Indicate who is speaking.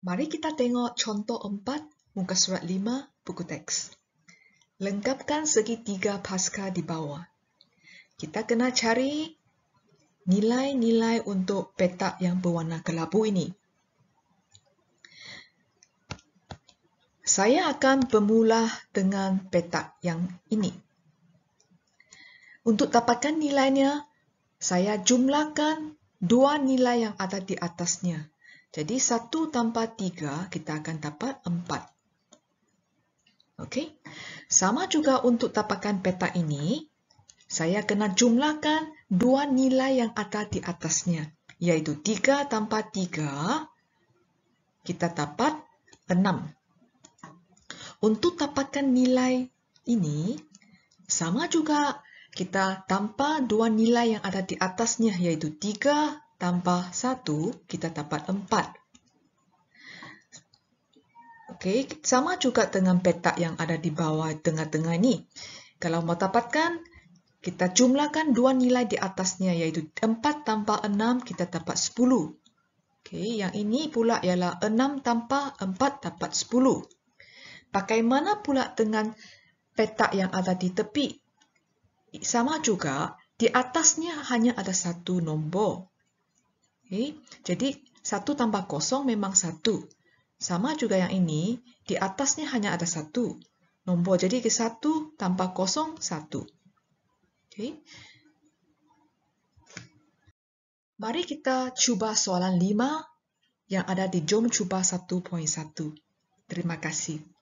Speaker 1: Mari kita tengok contoh empat muka surat lima buku teks. Lengkapkan segitiga pasca di bawah. Kita kena cari nilai-nilai untuk petak yang berwarna kelabu ini. Saya akan bermula dengan petak yang ini. Untuk dapatkan nilainya, saya jumlahkan dua nilai yang ada di atasnya. Jadi, satu tanpa tiga, kita akan dapat empat. Okey. Sama juga untuk tapakan peta ini, saya kena jumlahkan dua nilai yang ada di atasnya. Iaitu tiga tanpa tiga, kita dapat enam. Untuk tapakan nilai ini, sama juga kita tanpa dua nilai yang ada di atasnya, iaitu tiga tambah 1, kita dapat 4. Okey, sama juga dengan petak yang ada di bawah tengah-tengah ini. Kalau mau dapatkan, kita jumlahkan dua nilai di atasnya yaitu 4 tambah 6, kita dapat 10. Okey, yang ini pula ialah 6 tambah 4 dapat 10. Bagaimana pula dengan petak yang ada di tepi? Sama juga, di atasnya hanya ada satu nombor, Okay? Jadi, satu tambah kosong memang satu. Sama juga yang ini, di atasnya hanya ada satu nombor. Jadi, ke satu tambah kosong, satu. Okay? Mari kita cuba soalan 5 yang ada di Jom Cuba 1.1. Terima kasih.